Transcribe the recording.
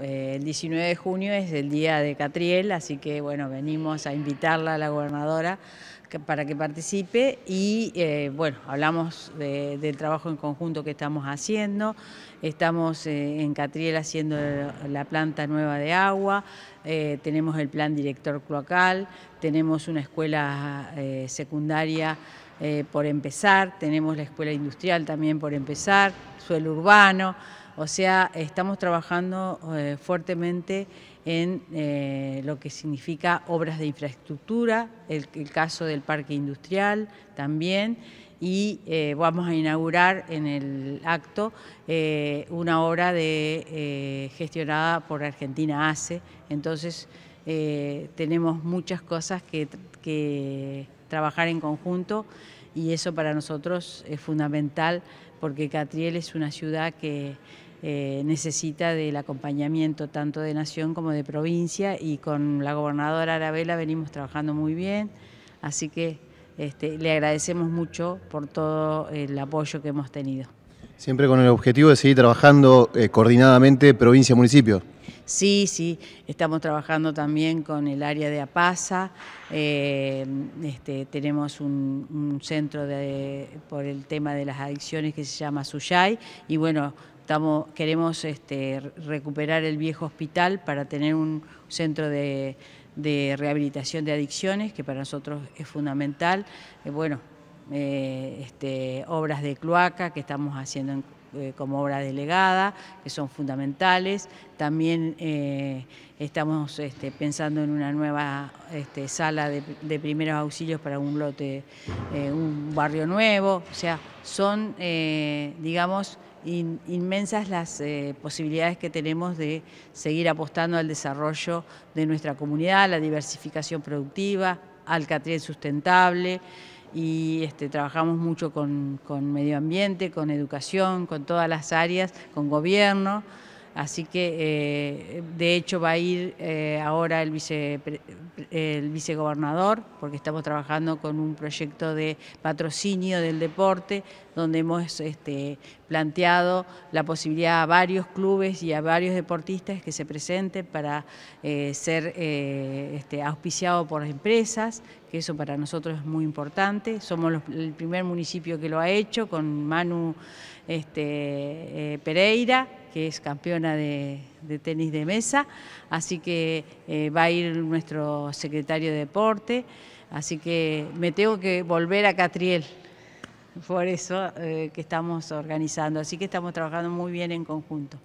Eh, el 19 de junio es el día de Catriel, así que bueno, venimos a invitarla a la gobernadora para que participe y eh, bueno, hablamos del trabajo en conjunto que estamos haciendo, estamos eh, en Catriel haciendo la planta nueva de agua, tenemos el plan director cloacal, tenemos una escuela secundaria por empezar, tenemos la escuela industrial también por empezar, suelo urbano, o sea, estamos trabajando eh, fuertemente en eh, lo que significa obras de infraestructura, el, caso del parque industrial también, y eh, vamos a inaugurar en el acto una obra de, gestionada por Argentina ACE. Entonces, tenemos muchas cosas que trabajar en conjunto y eso para nosotros es fundamental porque Catriel es una ciudad que eh, necesita del acompañamiento tanto de nación como de provincia y con la gobernadora Arabela venimos trabajando muy bien, así que este, le agradecemos mucho por todo el apoyo que hemos tenido. Siempre con el objetivo de seguir trabajando eh, coordinadamente provincia-municipio. Sí, sí, estamos trabajando también con el área de APASA, eh, este, tenemos un, centro por el tema de las adicciones que se llama Suyay y bueno, queremos este, recuperar el viejo hospital para tener un centro de, rehabilitación de adicciones, que para nosotros es fundamental. Eh, bueno, eh, este, obras de cloaca que estamos haciendo eh, como obra delegada, que son fundamentales. También estamos este, pensando en una nueva este, sala de, de, primeros auxilios para un lote, un barrio nuevo. O sea, son, digamos, inmensas las eh, posibilidades que tenemos de seguir apostando al desarrollo de nuestra comunidad, la diversificación productiva, al sustentable y este, trabajamos mucho con, medio ambiente, con educación, con todas las áreas, con gobierno. Así que, eh, de hecho, va a ir eh, ahora el vicepresidente el vicegobernador, porque estamos trabajando con un proyecto de patrocinio del deporte, donde hemos este, planteado la posibilidad a varios clubes y a varios deportistas que se presenten para eh, ser eh, este, auspiciado por empresas, que eso para nosotros es muy importante. Somos el primer municipio que lo ha hecho con Manu este, eh, Pereira que es campeona de, tenis de mesa, así que eh, va a ir nuestro secretario de deporte, así que me tengo que volver a Catriel, por eso eh, que estamos organizando, así que estamos trabajando muy bien en conjunto.